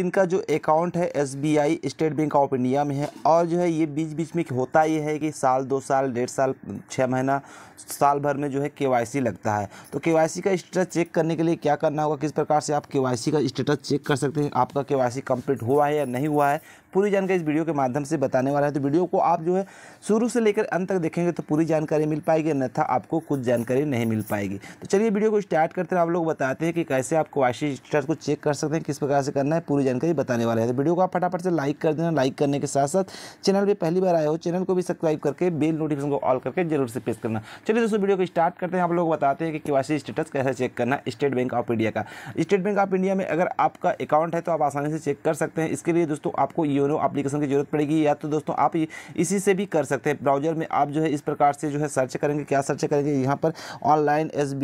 इनका जो अकाउंट है S B I State Bank of India में है और जो है ये बीच बीच में होता ये है कि साल दो साल डेढ़ साल छः महीना साल भर में जो है के वाई सी लगता है तो के वाई सी का स्टेटस चेक करने के लिए क्या करना होगा किस प्रकार से आप के वाई सी का स्टेटस चेक कर सकते हैं आपका के वाई सी कम्प्लीट हुआ है या नहीं हुआ है पूरी जानकारी इस वीडियो के माध्यम से बताने वाला है तो वीडियो को आप जो है शुरू से लेकर अंत तक देखेंगे तो पूरी जानकारी मिल पाएगी अन्यथा आपको कुछ जानकारी नहीं मिल पाएगी तो चलिए वीडियो को स्टार्ट करते हैं आप लोग बताते हैं कि कैसे आप क्वाशी स्टार्ट को चेक कर सकते हैं किस प्रकार से करना है पूरी जानकारी बताने वाला है तो वीडियो को आप फटाफट से लाइक कर देना लाइक करने के साथ साथ चैनल पर पहली बार आए हो चैनल को भी सब्सक्राइब करके बेल नोटिफिकेशन को ऑल करके जरूर से प्रेस करना चलिए दोस्तों वीडियो को स्टार्ट करते हैं आप लोग बताते हैं कि क्वासी स्टेटस कैसे चेक करना स्टेट बैंक ऑफ इंडिया का स्टेट बैंक ऑफ इंडिया में अगर आपका अकाउंट है तो आप आसानी से चेक कर सकते हैं इसके लिए दोस्तों आपको योनो एप्लीकेशन की ज़रूरत पड़ेगी या तो दोस्तों आप इसी से भी कर सकते हैं ब्राउजर में आप जो है इस प्रकार से जो है सर्च करेंगे क्या सर्च करेंगे यहाँ पर ऑनलाइन एस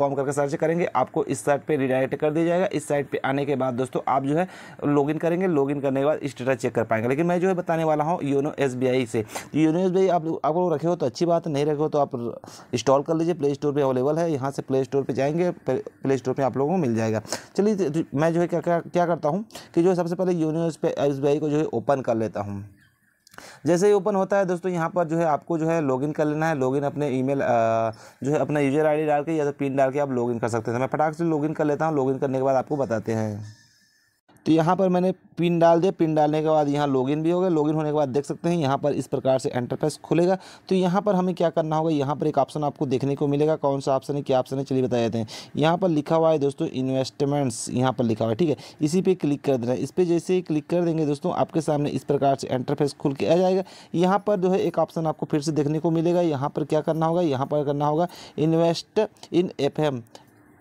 करके सर्च करेंगे आपको इस साइट पर रिडायरेक्ट कर दिया जाएगा इस साइट पर आने के बाद दोस्तों आप जो है लॉगिन करेंगे लॉगिन करने के बाद स्टेटस चेक कर पाएंगे लेकिन मैं जो है बताने वाला हूँ योनो एस से तो योनो एस आप आपको रखे हो तो अच्छी बात नहीं रखे हो तो आप इंस्टॉल कर लीजिए प्ले स्टोर पर अवेलेबल है यहाँ से प्ले स्टोर पर जाएंगे प्ले स्टोर पर आप लोगों को मिल जाएगा चलिए मैं जो है क्या क्या, क्या करता हूँ कि जो सबसे पहले योनो एस को जो है ओपन कर लेता हूँ जैसे ही ओपन होता है दोस्तों यहाँ पर जो है आपको जो है लॉगिन कर लेना है लॉगिन अपने ईमेल जो है अपना यूजर आईडी डाल के या तो पिन डाल के आप लॉगिन कर सकते हैं तो मैं फटाक से लॉगिन कर लेता हूँ लॉगिन करने के बाद आपको बताते हैं तो यहाँ पर मैंने पिन डाल दिया पिन डालने के बाद यहाँ लॉगिन भी हो गया लॉगिन होने के बाद देख सकते हैं यहाँ पर इस प्रकार से एंटरप्राइज खुलेगा तो यहाँ पर हमें क्या करना होगा यहाँ पर एक ऑप्शन आपको देखने को मिलेगा कौन सा ऑप्शन है क्या ऑप्शन है चलिए बताए जाते हैं यहाँ पर लिखा हुआ है दोस्तों इन्वेस्टमेंट्स यहाँ पर लिखा हुआ है ठीक है इसी पर क्लिक कर देना है इस पर जैसे ही क्लिक कर देंगे दोस्तों आपके सामने इस प्रकार से एंटरप्राइज खुल के आ जाएगा यहाँ पर जो है एक ऑप्शन आपको फिर से देखने को मिलेगा यहाँ पर क्या करना होगा यहाँ पर करना होगा invest in F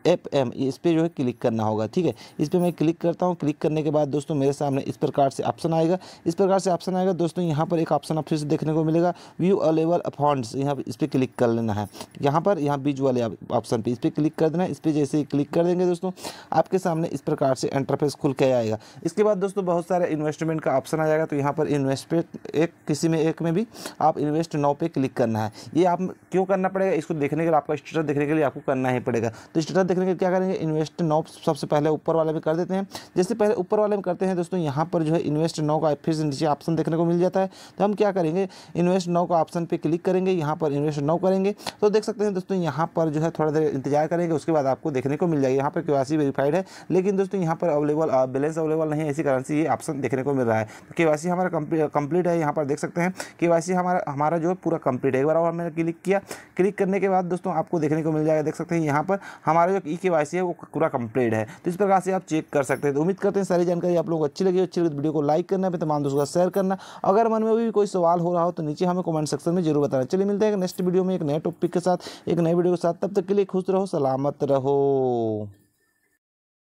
F M इस पर जो है क्लिक करना होगा ठीक है इस पर मैं क्लिक करता हूँ क्लिक करने के बाद दोस्तों मेरे सामने इस प्रकार से ऑप्शन आएगा इस प्रकार से ऑप्शन आएगा दोस्तों यहाँ पर एक ऑप्शन आप फिर से देखने को मिलेगा व्यू अलेवल फॉन्ट्स यहाँ पर इस पर क्लिक कर लेना है यहाँ पर यहाँ बीज वाले ऑप्शन पर इस पर क्लिक कर देना है इस पर जैसे ही क्लिक कर देंगे दोस्तों आपके सामने इस प्रकार से इंटरफेस खुल के आएगा इसके बाद दोस्तों बहुत सारे इन्वेस्टमेंट का ऑप्शन आ जाएगा तो यहाँ पर इन्वेस्टमेंट एक किसी में एक में भी आप इन्वेस्ट नाउ पर क्लिक करना है ये आप क्यों करना पड़ेगा इसको देखने के लिए आपका स्टेटस देखने के लिए आपको करना ही पड़ेगा तो स्टेटस देखने के लिए क्या करेंगे इन्वेस्ट नौ सबसे पहले ऊपर वाले में कर देते हैं जैसे पहले ऊपर वाले में करते हैं दोस्तों यहाँ पर जो है इन्वेस्ट नौ का फिर से नीचे ऑप्शन देखने को मिल जाता है तो हम क्या करेंगे इन्वेस्ट नौ का ऑप्शन पर क्लिक करेंगे यहाँ पर इन्वेस्ट नौ करेंगे तो देख सकते हैं दोस्तों यहाँ पर जो है थोड़ा देर इंतजार करेंगे उसके बाद आपको देखने को मिल जाएगी यहाँ पर केवासी वेरीफाइड है लेकिन दोस्तों यहाँ पर अवेलेबल बैलेंस अवेलेबल नहीं है इसी कारण से ये ऑप्शन देखने को मिल रहा है तो के हमारा कंप्लीट है यहाँ पर देख सकते हैं के हमारा हमारा जो है पूरा कंप्लीट है एक बार और हमने क्लिक किया क्लिक करने के बाद दोस्तों आपको देखने को मिल जाएगा देख सकते हैं यहाँ पर हमारा जो ई e के है वो पूरा कंप्लीट है तो इस प्रकार से आप चेक कर सकते हैं तो उम्मीद करते हैं सारी जानकारी आप लोग अच्छी लगी अच्छी लगी तो वीडियो को लाइक करना भी तमाम दोस्तों का शेयर करना अगर मन में भी कोई सवाल हो रहा हो तो नीचे हमें कमेंट सेक्शन में जरूर बताना चलिए मिलते हैं नेक्स्ट वीडियो में एक नए टॉपिक के साथ एक नए वीडियो के साथ तब तक के लिए खुश रहो सलामत रहो